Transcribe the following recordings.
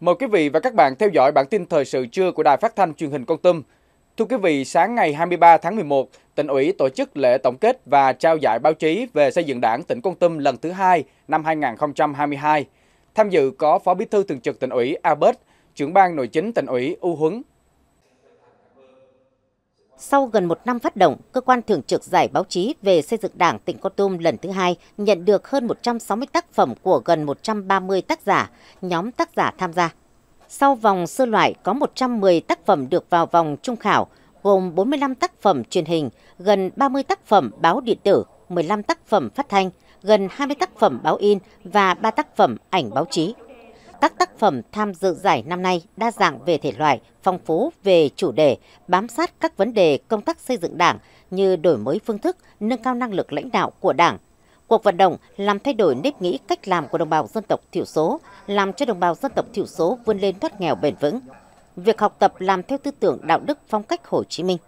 Mời quý vị và các bạn theo dõi bản tin thời sự trưa của Đài Phát thanh Truyền hình Kon Tum. Thưa quý vị, sáng ngày 23 tháng 11, tỉnh ủy tổ chức lễ tổng kết và trao giải báo chí về xây dựng Đảng tỉnh Kon Tum lần thứ hai năm 2022. Tham dự có Phó Bí thư Thường trực tỉnh ủy Albert, trưởng ban nội chính tỉnh ủy U Huấn, sau gần một năm phát động, Cơ quan Thường trực Giải báo chí về xây dựng Đảng tỉnh Con Tum lần thứ hai nhận được hơn 160 tác phẩm của gần 130 tác giả, nhóm tác giả tham gia. Sau vòng sơ loại có 110 tác phẩm được vào vòng trung khảo, gồm 45 tác phẩm truyền hình, gần 30 tác phẩm báo điện tử, 15 tác phẩm phát thanh, gần 20 tác phẩm báo in và 3 tác phẩm ảnh báo chí. Các tác phẩm tham dự giải năm nay đa dạng về thể loại, phong phú về chủ đề, bám sát các vấn đề công tác xây dựng đảng như đổi mới phương thức, nâng cao năng lực lãnh đạo của đảng. Cuộc vận động làm thay đổi nếp nghĩ cách làm của đồng bào dân tộc thiểu số, làm cho đồng bào dân tộc thiểu số vươn lên thoát nghèo bền vững. Việc học tập làm theo tư tưởng đạo đức phong cách Hồ Chí Minh.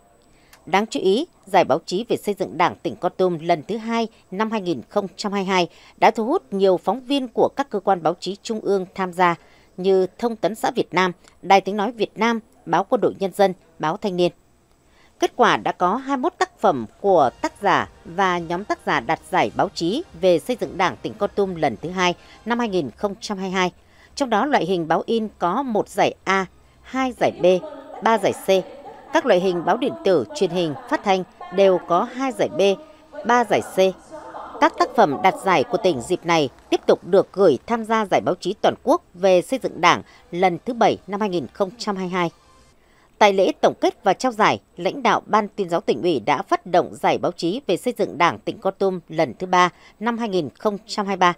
Đáng chú ý, Giải báo chí về xây dựng Đảng tỉnh Con Tum lần thứ hai năm 2022 đã thu hút nhiều phóng viên của các cơ quan báo chí trung ương tham gia như Thông tấn xã Việt Nam, Đài tiếng nói Việt Nam, Báo Quân đội Nhân dân, Báo Thanh niên. Kết quả đã có 21 tác phẩm của tác giả và nhóm tác giả đạt giải báo chí về xây dựng Đảng tỉnh Con Tum lần thứ hai năm 2022. Trong đó loại hình báo in có một giải A, hai giải B, ba giải C các loại hình báo điện tử, truyền hình, phát thanh đều có 2 giải B, 3 giải C. Các tác phẩm đạt giải của tỉnh dịp này tiếp tục được gửi tham gia giải báo chí toàn quốc về xây dựng Đảng lần thứ 7 năm 2022. Tại lễ tổng kết và trao giải, lãnh đạo Ban tuyên giáo tỉnh ủy đã phát động giải báo chí về xây dựng Đảng tỉnh Con Tum lần thứ 3 năm 2023.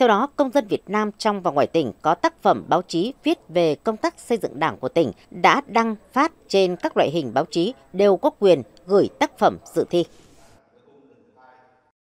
Theo đó, công dân Việt Nam trong và ngoài tỉnh có tác phẩm báo chí viết về công tác xây dựng đảng của tỉnh đã đăng phát trên các loại hình báo chí đều có quyền gửi tác phẩm dự thi.